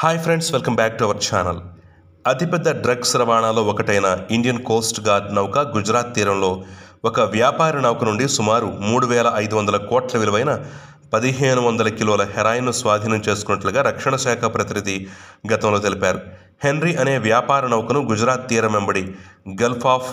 hi friends welcome back to our channel అతిపెద్ద drugs రవాణాలో ఒకటైన ఇండియన్ కోస్ట్ గార్డ్ నౌక గుజరాత్ తీరంలో ఒక వ్యాపార నౌక నుండి సుమారు మూడు వేల ఐదు వందల కోట్ల విలువైన పదిహేను వందల కిలోల హెరాయిన్ను స్వాధీనం చేసుకున్నట్లుగా రక్షణ శాఖ ప్రతినిధి గతంలో తెలిపారు హెన్రీ అనే వ్యాపార నౌకను గుజరాత్ తీరం వెంబడి గల్ఫ్ ఆఫ్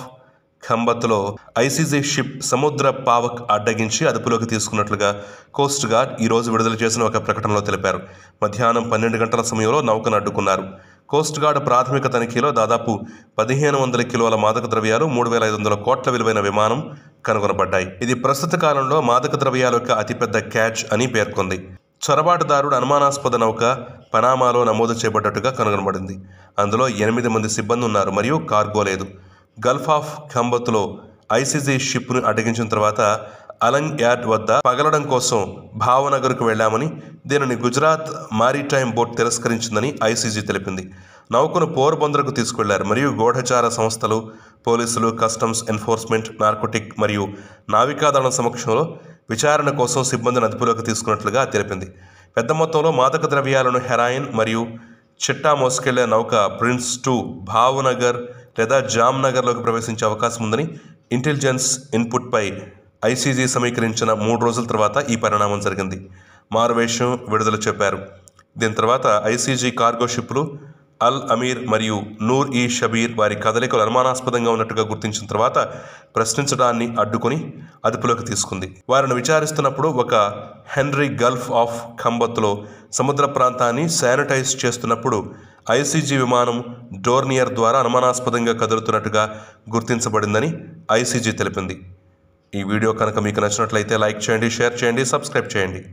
ఖంబత్లో ఐసీజీ షిప్ సముద్ర పావక్ అడ్డగించి అదుపులోకి తీసుకున్నట్లుగా కోస్ట్ గార్డ్ ఈరోజు విడుదల చేసిన ఒక ప్రకటనలో తెలిపారు మధ్యాహ్నం పన్నెండు గంటల సమయంలో నౌకను అడ్డుకున్నారు కోస్ట్ గార్డ్ ప్రాథమిక తనిఖీలో దాదాపు పదిహేను వందల కిలోల మాదక ద్రవ్యాలు మూడు వేల ఐదు వందల కోట్ల విలువైన విమానం కనుగొనబడ్డాయి ఇది ప్రస్తుత కాలంలో మాదక ద్రవ్యాల యొక్క అతిపెద్ద క్యాచ్ అని పేర్కొంది చొరబాటుదారుడు అనుమానాస్పద నౌక పనామాలో నమోదు చేయబడ్డట్టుగా కనుగొనబడింది అందులో ఎనిమిది మంది సిబ్బంది ఉన్నారు మరియు కార్గో లేదు గల్ఫ్ ఆఫ్ ఖంబత్లో ఐసీజీ షిప్ను అడ్డగించిన తర్వాత అలంగ్ యార్డ్ వద్ద పగలడం కోసం భావనగర్కు వెళ్లామని దీనిని గుజరాత్ మారిటైమ్ బోర్డు తిరస్కరించిందని ఐసీజీ తెలిపింది నౌకను పోర్బందర్కు తీసుకువెళ్లారు మరియు గోఢచార సంస్థలు పోలీసులు కస్టమ్స్ ఎన్ఫోర్స్మెంట్ నార్కోటిక్ మరియు నావికాదళం సమక్షంలో విచారణ కోసం సిబ్బందిని అదుపులోకి తీసుకున్నట్లుగా తెలిపింది పెద్ద మొత్తంలో మాదక ద్రవ్యాలను హెరాయిన్ మరియు చిట్టా మోసుకెళ్లే నౌక ప్రిన్స్ టూ భావనగర్ లేదా జామ్నగర్లోకి ప్రవేశించే అవకాశం ఉందని ఇంటెలిజెన్స్ ఇన్పుట్పై ఐసీజీ సమీకరించిన మూడు రోజుల తర్వాత ఈ పరిణామం జరిగింది మారువేషం విడుదల చెప్పారు దీని తర్వాత ఐసీజీ కార్గో షిప్లు అల్ అమీర్ మరియు నూర్ ఈ షబీర్ వారి కదలికలు అనుమానాస్పదంగా ఉన్నట్టుగా గుర్తించిన తర్వాత ప్రశ్నించడాన్ని అడ్డుకుని అదుపులోకి తీసుకుంది వారిని విచారిస్తున్నప్పుడు ఒక హెన్రీ గల్ఫ్ ఆఫ్ ఖంబత్లో సముద్ర ప్రాంతాన్ని శానిటైజ్ చేస్తున్నప్పుడు ఐసీజీ విమానం డోర్నియర్ ద్వారా అనుమానాస్పదంగా కదులుతున్నట్టుగా గుర్తించబడిందని ఐసీజీ తెలిపింది ఈ వీడియో కనుక మీకు నచ్చినట్లయితే లైక్ చేయండి షేర్ చేయండి సబ్స్క్రైబ్ చేయండి